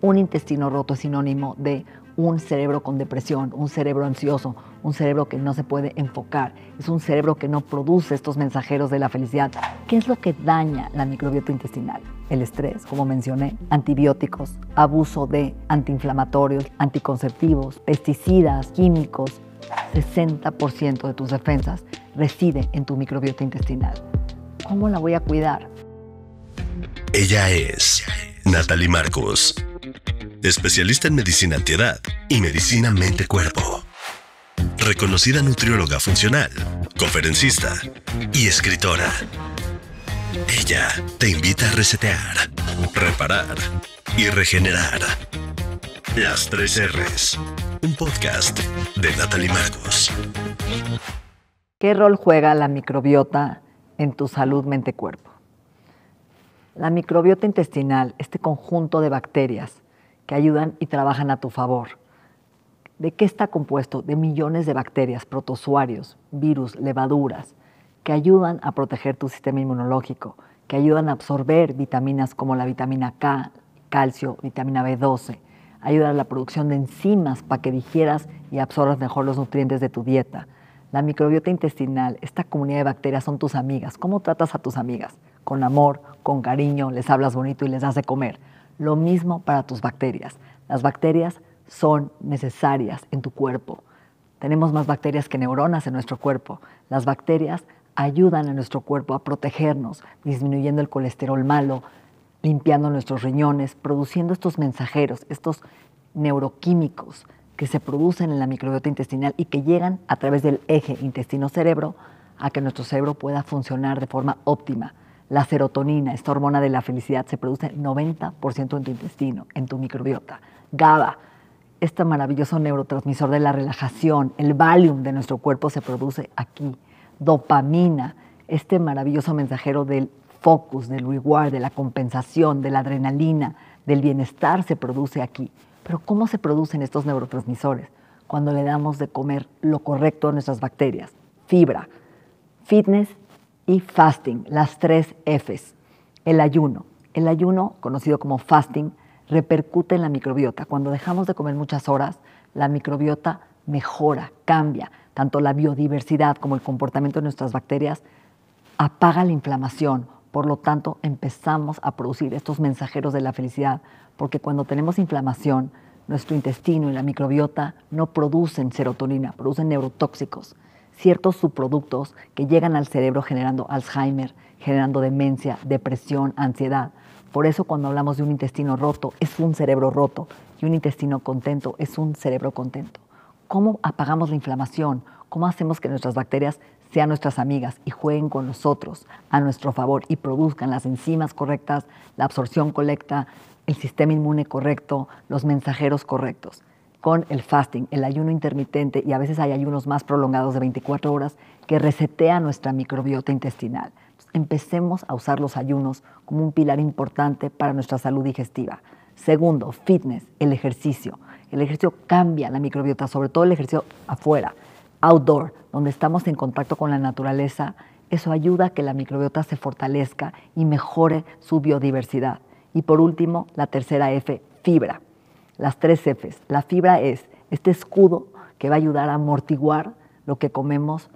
un intestino roto es sinónimo de un cerebro con depresión, un cerebro ansioso, un cerebro que no se puede enfocar, es un cerebro que no produce estos mensajeros de la felicidad. ¿Qué es lo que daña la microbiota intestinal? El estrés, como mencioné, antibióticos, abuso de antiinflamatorios, anticonceptivos, pesticidas, químicos. 60% de tus defensas reside en tu microbiota intestinal. ¿Cómo la voy a cuidar? Ella es Natalie Marcos especialista en medicina antiedad y medicina mente-cuerpo. Reconocida nutrióloga funcional, conferencista y escritora. Ella te invita a resetear, reparar y regenerar. Las tres R's, un podcast de Natalie Marcos. ¿Qué rol juega la microbiota en tu salud mente-cuerpo? La microbiota intestinal, este conjunto de bacterias, que ayudan y trabajan a tu favor. ¿De qué está compuesto? De millones de bacterias, protozoarios, virus, levaduras, que ayudan a proteger tu sistema inmunológico, que ayudan a absorber vitaminas como la vitamina K, calcio, vitamina B12, ayudan a la producción de enzimas para que digieras y absorbas mejor los nutrientes de tu dieta. La microbiota intestinal, esta comunidad de bacterias son tus amigas. ¿Cómo tratas a tus amigas? Con amor, con cariño, les hablas bonito y les das comer lo mismo para tus bacterias. Las bacterias son necesarias en tu cuerpo. Tenemos más bacterias que neuronas en nuestro cuerpo. Las bacterias ayudan a nuestro cuerpo a protegernos, disminuyendo el colesterol malo, limpiando nuestros riñones, produciendo estos mensajeros, estos neuroquímicos que se producen en la microbiota intestinal y que llegan a través del eje intestino-cerebro a que nuestro cerebro pueda funcionar de forma óptima. La serotonina, esta hormona de la felicidad, se produce 90% en tu intestino, en tu microbiota. GABA, este maravilloso neurotransmisor de la relajación, el Valium de nuestro cuerpo se produce aquí. Dopamina, este maravilloso mensajero del focus, del reward, de la compensación, de la adrenalina, del bienestar se produce aquí. Pero ¿cómo se producen estos neurotransmisores? Cuando le damos de comer lo correcto a nuestras bacterias. Fibra, fitness y fasting, las tres Fs. El ayuno. El ayuno, conocido como fasting, repercute en la microbiota. Cuando dejamos de comer muchas horas, la microbiota mejora, cambia. Tanto la biodiversidad como el comportamiento de nuestras bacterias apaga la inflamación. Por lo tanto, empezamos a producir estos mensajeros de la felicidad, porque cuando tenemos inflamación, nuestro intestino y la microbiota no producen serotonina, producen neurotóxicos ciertos subproductos que llegan al cerebro generando Alzheimer, generando demencia, depresión, ansiedad. Por eso cuando hablamos de un intestino roto, es un cerebro roto y un intestino contento es un cerebro contento. ¿Cómo apagamos la inflamación? ¿Cómo hacemos que nuestras bacterias sean nuestras amigas y jueguen con nosotros a nuestro favor y produzcan las enzimas correctas, la absorción correcta, el sistema inmune correcto, los mensajeros correctos? con el fasting, el ayuno intermitente, y a veces hay ayunos más prolongados de 24 horas que resetea nuestra microbiota intestinal. empecemos a usar los ayunos como un pilar importante para nuestra salud digestiva. Segundo, fitness, el ejercicio. El ejercicio cambia la microbiota, sobre todo el ejercicio afuera, outdoor, donde estamos en contacto con la naturaleza. Eso ayuda a que la microbiota se fortalezca y mejore su biodiversidad. Y por último, la tercera F, fibra las tres Fs. La fibra es este escudo que va a ayudar a amortiguar lo que comemos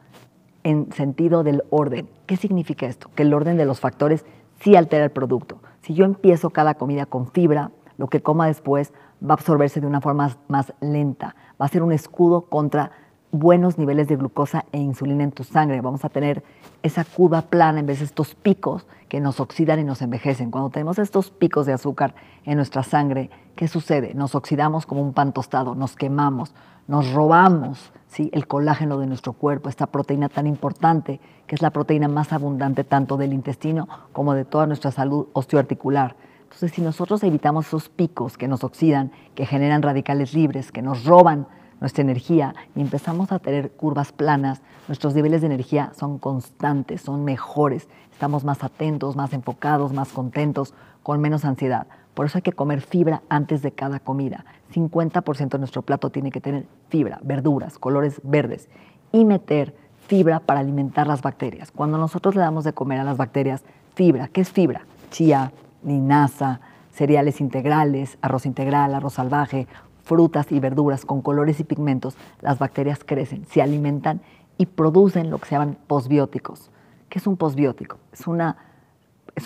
en sentido del orden. ¿Qué significa esto? Que el orden de los factores sí altera el producto. Si yo empiezo cada comida con fibra, lo que coma después va a absorberse de una forma más, más lenta. Va a ser un escudo contra buenos niveles de glucosa e insulina en tu sangre. Vamos a tener esa curva plana en vez de estos picos que nos oxidan y nos envejecen. Cuando tenemos estos picos de azúcar en nuestra sangre, ¿qué sucede? Nos oxidamos como un pan tostado, nos quemamos, nos robamos ¿sí? el colágeno de nuestro cuerpo, esta proteína tan importante, que es la proteína más abundante tanto del intestino como de toda nuestra salud osteoarticular. Entonces, si nosotros evitamos esos picos que nos oxidan, que generan radicales libres, que nos roban nuestra energía y empezamos a tener curvas planas, nuestros niveles de energía son constantes, son mejores, estamos más atentos, más enfocados, más contentos, con menos ansiedad. Por eso hay que comer fibra antes de cada comida. 50% de nuestro plato tiene que tener fibra, verduras, colores verdes y meter fibra para alimentar las bacterias. Cuando nosotros le damos de comer a las bacterias fibra, ¿qué es fibra? Chía, linaza, cereales integrales, arroz integral, arroz salvaje, frutas y verduras con colores y pigmentos, las bacterias crecen, se alimentan y producen lo que se llaman posbióticos. ¿Qué es un posbiótico? Es, una,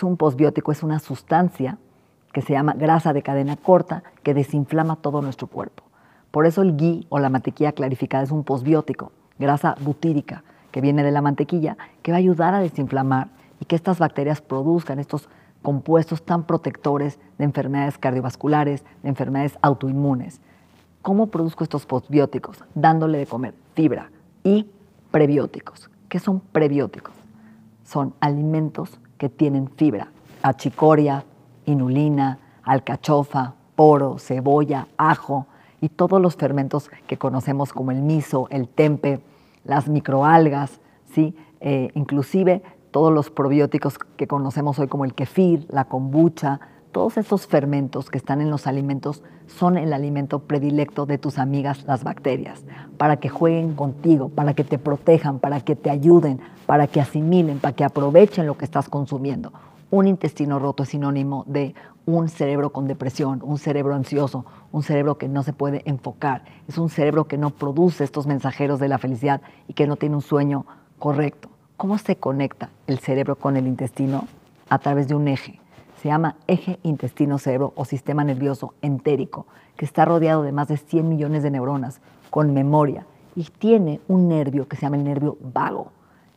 un posbiótico, es una sustancia que se llama grasa de cadena corta que desinflama todo nuestro cuerpo. Por eso el ghee o la mantequilla clarificada es un posbiótico, grasa butírica que viene de la mantequilla, que va a ayudar a desinflamar y que estas bacterias produzcan estos compuestos tan protectores de enfermedades cardiovasculares, de enfermedades autoinmunes. ¿Cómo produzco estos postbióticos? Dándole de comer fibra y prebióticos. ¿Qué son prebióticos? Son alimentos que tienen fibra. Achicoria, inulina, alcachofa, poro, cebolla, ajo y todos los fermentos que conocemos como el miso, el tempe, las microalgas, ¿sí? Eh, inclusive todos los probióticos que conocemos hoy como el kefir, la kombucha, todos estos fermentos que están en los alimentos son el alimento predilecto de tus amigas las bacterias, para que jueguen contigo, para que te protejan, para que te ayuden, para que asimilen, para que aprovechen lo que estás consumiendo. Un intestino roto es sinónimo de un cerebro con depresión, un cerebro ansioso, un cerebro que no se puede enfocar, es un cerebro que no produce estos mensajeros de la felicidad y que no tiene un sueño correcto. ¿Cómo se conecta el cerebro con el intestino? A través de un eje se llama eje intestino-cerebro o sistema nervioso entérico, que está rodeado de más de 100 millones de neuronas con memoria y tiene un nervio que se llama el nervio vago,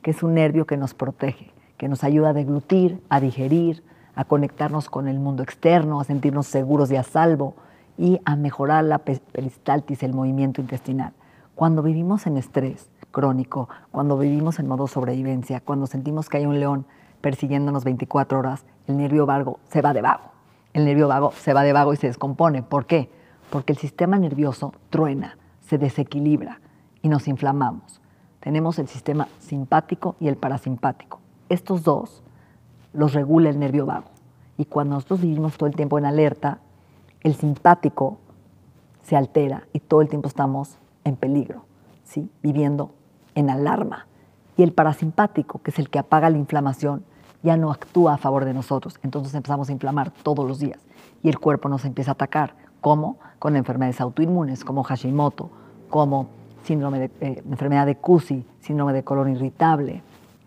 que es un nervio que nos protege, que nos ayuda a deglutir, a digerir, a conectarnos con el mundo externo, a sentirnos seguros y a salvo y a mejorar la peristaltis, el movimiento intestinal. Cuando vivimos en estrés crónico, cuando vivimos en modo sobrevivencia, cuando sentimos que hay un león persiguiéndonos 24 horas, el nervio vago se va de vago. El nervio vago se va de vago y se descompone. ¿Por qué? Porque el sistema nervioso truena, se desequilibra y nos inflamamos. Tenemos el sistema simpático y el parasimpático. Estos dos los regula el nervio vago. Y cuando nosotros vivimos todo el tiempo en alerta, el simpático se altera y todo el tiempo estamos en peligro, ¿sí? viviendo en alarma. Y el parasimpático, que es el que apaga la inflamación ya no actúa a favor de nosotros. Entonces empezamos a inflamar todos los días y el cuerpo nos empieza a atacar. ¿Cómo? Con enfermedades autoinmunes como Hashimoto, como síndrome de, eh, enfermedad de CUSI, síndrome de colon irritable,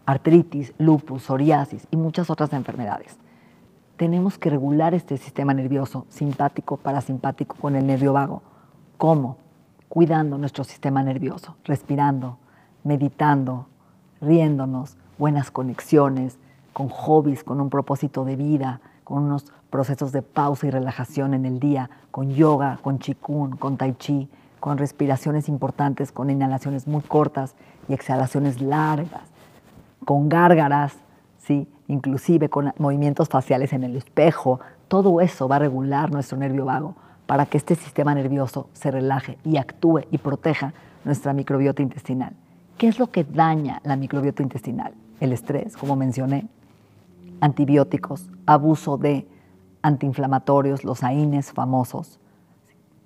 artritis, lupus, psoriasis y muchas otras enfermedades. Tenemos que regular este sistema nervioso simpático, parasimpático con el nervio vago. ¿Cómo? Cuidando nuestro sistema nervioso, respirando, meditando, riéndonos, buenas conexiones, con hobbies, con un propósito de vida, con unos procesos de pausa y relajación en el día, con yoga, con chikun, con tai chi, con respiraciones importantes, con inhalaciones muy cortas y exhalaciones largas, con gárgaras, ¿sí? inclusive con movimientos faciales en el espejo. Todo eso va a regular nuestro nervio vago para que este sistema nervioso se relaje y actúe y proteja nuestra microbiota intestinal. ¿Qué es lo que daña la microbiota intestinal? El estrés, como mencioné, antibióticos, abuso de antiinflamatorios, los AINES famosos,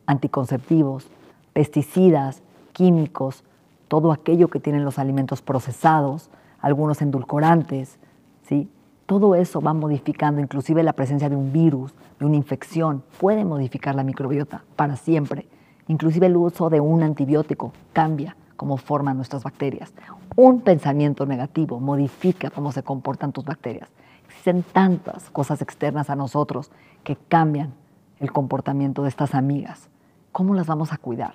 anticonceptivos, pesticidas, químicos, todo aquello que tienen los alimentos procesados, algunos endulcorantes, ¿sí? Todo eso va modificando, inclusive la presencia de un virus, de una infección, puede modificar la microbiota para siempre. Inclusive el uso de un antibiótico cambia cómo forman nuestras bacterias. Un pensamiento negativo modifica cómo se comportan tus bacterias. Existen tantas cosas externas a nosotros que cambian el comportamiento de estas amigas. ¿Cómo las vamos a cuidar?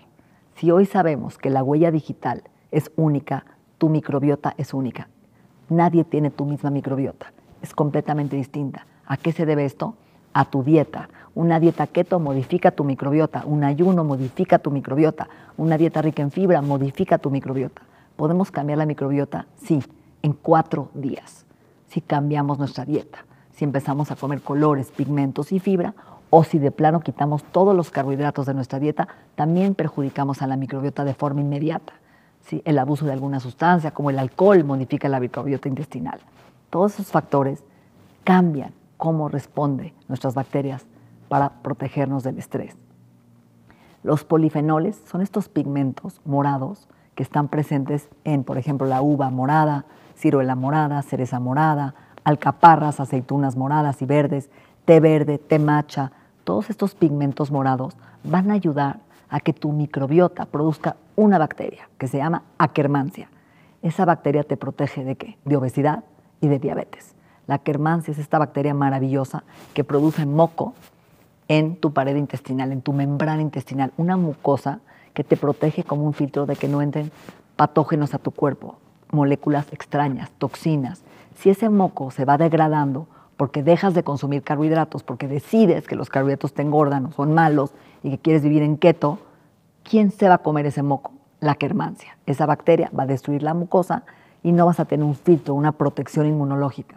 Si hoy sabemos que la huella digital es única, tu microbiota es única. Nadie tiene tu misma microbiota. Es completamente distinta. ¿A qué se debe esto? A tu dieta. Una dieta keto modifica tu microbiota. Un ayuno modifica tu microbiota. Una dieta rica en fibra modifica tu microbiota. ¿Podemos cambiar la microbiota? Sí, en cuatro días si cambiamos nuestra dieta, si empezamos a comer colores, pigmentos y fibra, o si de plano quitamos todos los carbohidratos de nuestra dieta, también perjudicamos a la microbiota de forma inmediata. Si El abuso de alguna sustancia, como el alcohol, modifica la microbiota intestinal. Todos esos factores cambian cómo responden nuestras bacterias para protegernos del estrés. Los polifenoles son estos pigmentos morados que están presentes en, por ejemplo, la uva morada, ciruela morada, cereza morada, alcaparras, aceitunas moradas y verdes, té verde, té macha, todos estos pigmentos morados van a ayudar a que tu microbiota produzca una bacteria que se llama Akkermansia. Esa bacteria te protege de qué? De obesidad y de diabetes. La Akkermansia es esta bacteria maravillosa que produce moco en tu pared intestinal, en tu membrana intestinal, una mucosa que te protege como un filtro de que no entren patógenos a tu cuerpo moléculas extrañas, toxinas. Si ese moco se va degradando porque dejas de consumir carbohidratos, porque decides que los carbohidratos te engordan o son malos y que quieres vivir en keto, ¿quién se va a comer ese moco? La quermancia. Esa bacteria va a destruir la mucosa y no vas a tener un filtro, una protección inmunológica.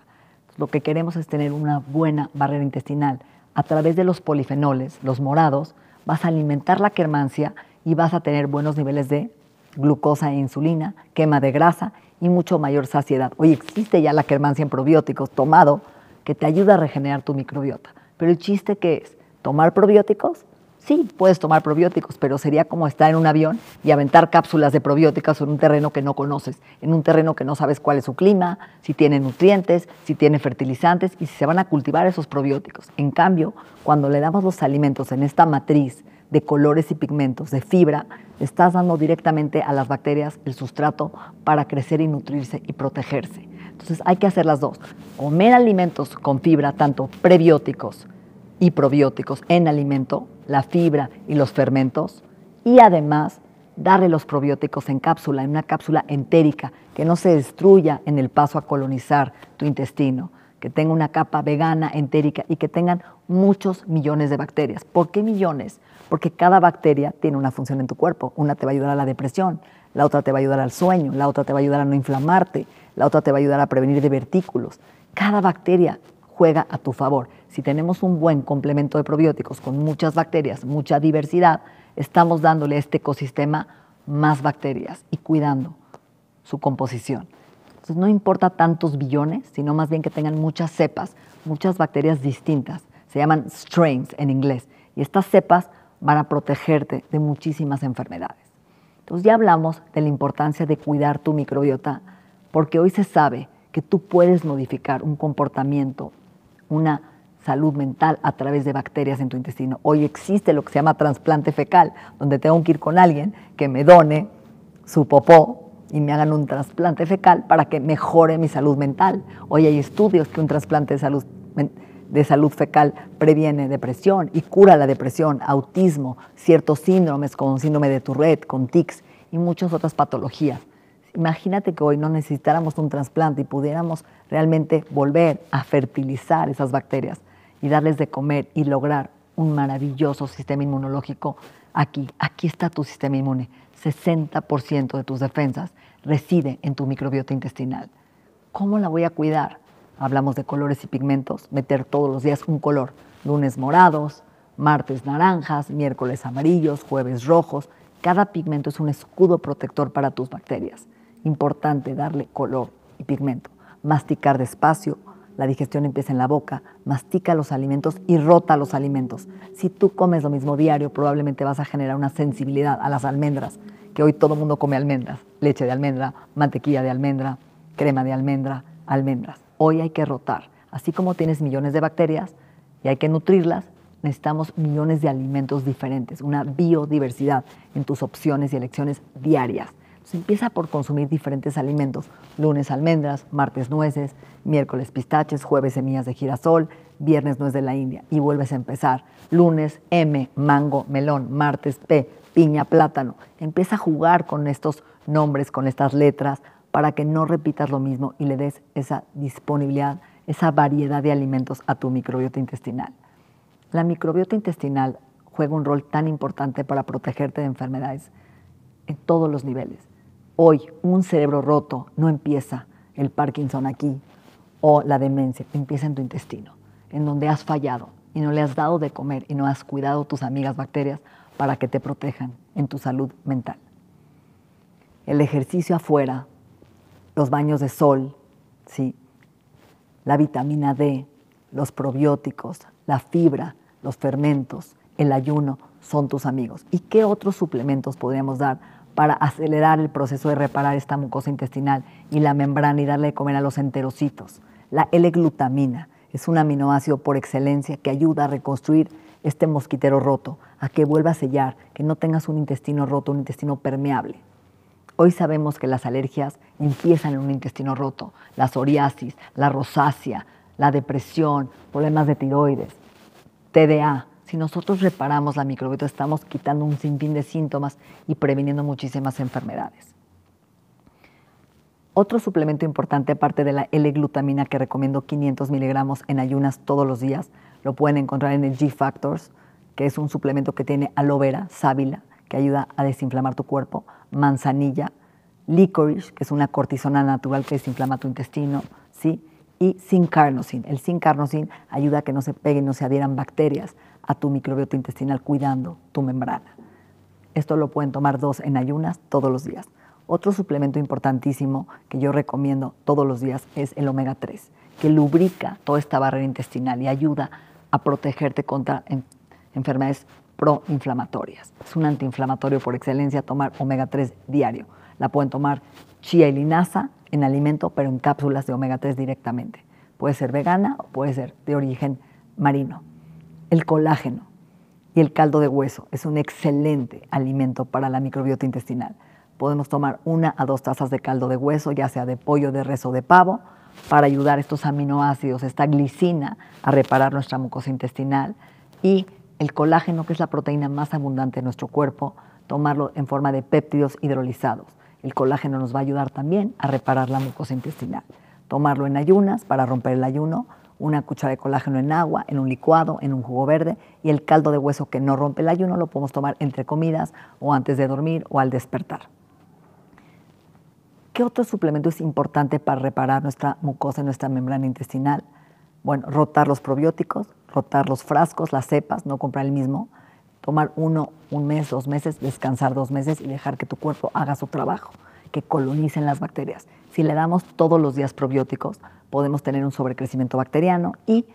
lo que queremos es tener una buena barrera intestinal. A través de los polifenoles, los morados, vas a alimentar la quermancia y vas a tener buenos niveles de glucosa e insulina, quema de grasa y mucho mayor saciedad. Hoy existe ya la quermancia en probióticos tomado que te ayuda a regenerar tu microbiota. Pero el chiste que es, ¿tomar probióticos? Sí, puedes tomar probióticos, pero sería como estar en un avión y aventar cápsulas de probióticos en un terreno que no conoces, en un terreno que no sabes cuál es su clima, si tiene nutrientes, si tiene fertilizantes y si se van a cultivar esos probióticos. En cambio, cuando le damos los alimentos en esta matriz de colores y pigmentos, de fibra, estás dando directamente a las bacterias el sustrato para crecer y nutrirse y protegerse. Entonces hay que hacer las dos. Comer alimentos con fibra, tanto prebióticos y probióticos en alimento, la fibra y los fermentos, y además darle los probióticos en cápsula, en una cápsula entérica, que no se destruya en el paso a colonizar tu intestino, que tenga una capa vegana, entérica y que tengan muchos millones de bacterias. ¿Por qué millones? porque cada bacteria tiene una función en tu cuerpo. Una te va a ayudar a la depresión, la otra te va a ayudar al sueño, la otra te va a ayudar a no inflamarte, la otra te va a ayudar a prevenir divertículos. Cada bacteria juega a tu favor. Si tenemos un buen complemento de probióticos con muchas bacterias, mucha diversidad, estamos dándole a este ecosistema más bacterias y cuidando su composición. Entonces no importa tantos billones, sino más bien que tengan muchas cepas, muchas bacterias distintas. Se llaman strains en inglés. Y estas cepas van a protegerte de muchísimas enfermedades. Entonces ya hablamos de la importancia de cuidar tu microbiota, porque hoy se sabe que tú puedes modificar un comportamiento, una salud mental a través de bacterias en tu intestino. Hoy existe lo que se llama trasplante fecal, donde tengo que ir con alguien que me done su popó y me hagan un trasplante fecal para que mejore mi salud mental. Hoy hay estudios que un trasplante de salud mental de salud fecal previene depresión y cura la depresión, autismo, ciertos síndromes como síndrome de Tourette, con tics y muchas otras patologías. Imagínate que hoy no necesitáramos un trasplante y pudiéramos realmente volver a fertilizar esas bacterias y darles de comer y lograr un maravilloso sistema inmunológico aquí. Aquí está tu sistema inmune. 60% de tus defensas reside en tu microbiota intestinal. ¿Cómo la voy a cuidar? hablamos de colores y pigmentos, meter todos los días un color, lunes morados, martes naranjas, miércoles amarillos, jueves rojos. Cada pigmento es un escudo protector para tus bacterias. Importante darle color y pigmento. Masticar despacio, la digestión empieza en la boca, mastica los alimentos y rota los alimentos. Si tú comes lo mismo diario, probablemente vas a generar una sensibilidad a las almendras, que hoy todo el mundo come almendras, leche de almendra, mantequilla de almendra, crema de almendra, almendras. Hoy hay que rotar. Así como tienes millones de bacterias y hay que nutrirlas, necesitamos millones de alimentos diferentes, una biodiversidad en tus opciones y elecciones diarias. Entonces empieza por consumir diferentes alimentos, lunes almendras, martes nueces, miércoles pistaches, jueves semillas de girasol, viernes nuez de la India y vuelves a empezar. Lunes M, mango, melón, martes P, piña, plátano. Empieza a jugar con estos nombres, con estas letras, para que no repitas lo mismo y le des esa disponibilidad, esa variedad de alimentos a tu microbiota intestinal. La microbiota intestinal juega un rol tan importante para protegerte de enfermedades en todos los niveles. Hoy un cerebro roto no empieza el Parkinson aquí o la demencia, empieza en tu intestino, en donde has fallado y no le has dado de comer y no has cuidado tus amigas bacterias para que te protejan en tu salud mental. El ejercicio afuera los baños de sol, ¿sí? la vitamina D, los probióticos, la fibra, los fermentos, el ayuno son tus amigos. ¿Y qué otros suplementos podríamos dar para acelerar el proceso de reparar esta mucosa intestinal y la membrana y darle de comer a los enterocitos? La L-glutamina es un aminoácido por excelencia que ayuda a reconstruir este mosquitero roto, a que vuelva a sellar, que no tengas un intestino roto, un intestino permeable. Hoy sabemos que las alergias empiezan en un intestino roto, la psoriasis, la rosácea, la depresión, problemas de tiroides, TDA. Si nosotros reparamos la microbiota, estamos quitando un sinfín de síntomas y previniendo muchísimas enfermedades. Otro suplemento importante, aparte de la L-glutamina, que recomiendo 500 miligramos en ayunas todos los días, lo pueden encontrar en el G-Factors, que es un suplemento que tiene aloe vera, sábila, que ayuda a desinflamar tu cuerpo, manzanilla, licorice, que es una cortisona natural que desinflama tu intestino, ¿sí? y carnosin. El carnosin ayuda a que no se peguen, no se adhieran bacterias a tu microbiota intestinal cuidando tu membrana. Esto lo pueden tomar dos en ayunas todos los días. Otro suplemento importantísimo que yo recomiendo todos los días es el omega 3, que lubrica toda esta barrera intestinal y ayuda a protegerte contra enfermedades proinflamatorias. Es un antiinflamatorio por excelencia tomar omega 3 diario. La pueden tomar chía y linaza en alimento, pero en cápsulas de omega 3 directamente. Puede ser vegana o puede ser de origen marino. El colágeno y el caldo de hueso es un excelente alimento para la microbiota intestinal. Podemos tomar una a dos tazas de caldo de hueso, ya sea de pollo, de res o de pavo, para ayudar estos aminoácidos, esta glicina, a reparar nuestra mucosa intestinal y el colágeno, que es la proteína más abundante en nuestro cuerpo, tomarlo en forma de péptidos hidrolizados. El colágeno nos va a ayudar también a reparar la mucosa intestinal. Tomarlo en ayunas para romper el ayuno, una cucharada de colágeno en agua, en un licuado, en un jugo verde y el caldo de hueso que no rompe el ayuno lo podemos tomar entre comidas o antes de dormir o al despertar. ¿Qué otro suplemento es importante para reparar nuestra mucosa nuestra membrana intestinal? Bueno, rotar los probióticos, rotar los frascos, las cepas, no comprar el mismo, tomar uno, un mes, dos meses, descansar dos meses y dejar que tu cuerpo haga su trabajo, que colonicen las bacterias. Si le damos todos los días probióticos, podemos tener un sobrecrecimiento bacteriano y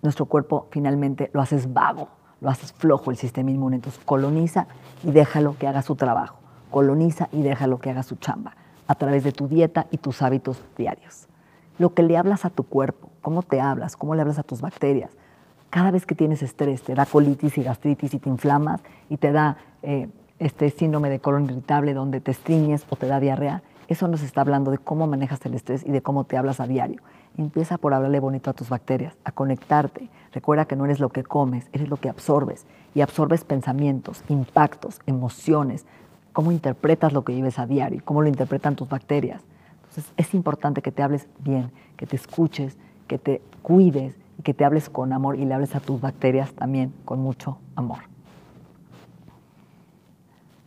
nuestro cuerpo finalmente lo haces vago, lo haces flojo el sistema inmune. Entonces coloniza y déjalo que haga su trabajo. Coloniza y déjalo que haga su chamba a través de tu dieta y tus hábitos diarios lo que le hablas a tu cuerpo, cómo te hablas, cómo le hablas a tus bacterias. Cada vez que tienes estrés, te da colitis y gastritis y te inflamas y te da eh, este síndrome de colon irritable donde te estriñes o te da diarrea, eso nos está hablando de cómo manejas el estrés y de cómo te hablas a diario. Empieza por hablarle bonito a tus bacterias, a conectarte. Recuerda que no eres lo que comes, eres lo que absorbes. Y absorbes pensamientos, impactos, emociones, cómo interpretas lo que vives a diario cómo lo interpretan tus bacterias. Entonces es importante que te hables bien, que te escuches, que te cuides y que te hables con amor y le hables a tus bacterias también con mucho amor.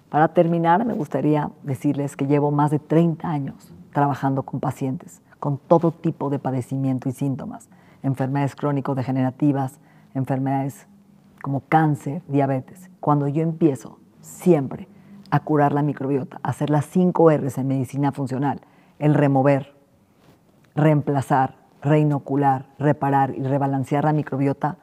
Para terminar, me gustaría decirles que llevo más de 30 años trabajando con pacientes con todo tipo de padecimiento y síntomas, enfermedades crónico-degenerativas, enfermedades como cáncer, diabetes. Cuando yo empiezo siempre a curar la microbiota, a hacer las 5 R's en medicina funcional, el remover, reemplazar, reinocular, reparar y rebalancear la microbiota,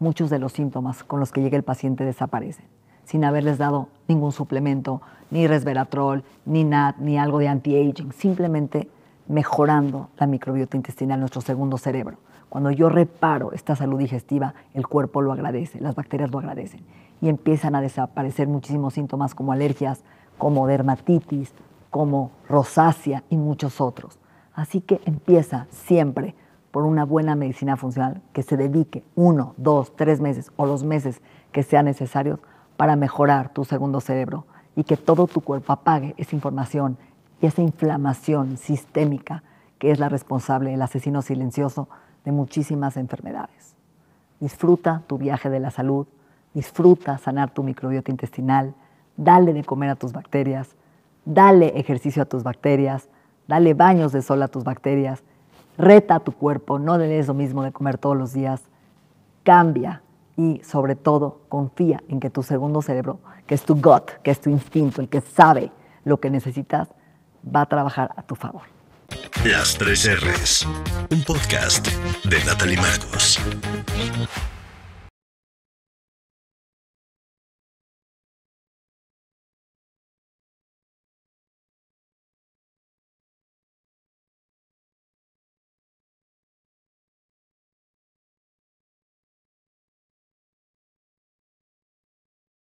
muchos de los síntomas con los que llega el paciente desaparecen, sin haberles dado ningún suplemento, ni resveratrol, ni NAD, ni algo de anti-aging, simplemente mejorando la microbiota intestinal, nuestro segundo cerebro. Cuando yo reparo esta salud digestiva, el cuerpo lo agradece, las bacterias lo agradecen y empiezan a desaparecer muchísimos síntomas como alergias, como dermatitis, como rosácea y muchos otros. Así que empieza siempre por una buena medicina funcional que se dedique uno, dos, tres meses o los meses que sean necesarios para mejorar tu segundo cerebro y que todo tu cuerpo apague esa información y esa inflamación sistémica que es la responsable del asesino silencioso de muchísimas enfermedades. Disfruta tu viaje de la salud, disfruta sanar tu microbiota intestinal, dale de comer a tus bacterias, Dale ejercicio a tus bacterias, dale baños de sol a tus bacterias, reta a tu cuerpo, no le des lo mismo de comer todos los días, cambia y sobre todo confía en que tu segundo cerebro, que es tu gut, que es tu instinto, el que sabe lo que necesitas, va a trabajar a tu favor. Las R's, un podcast de Natalie Marcos.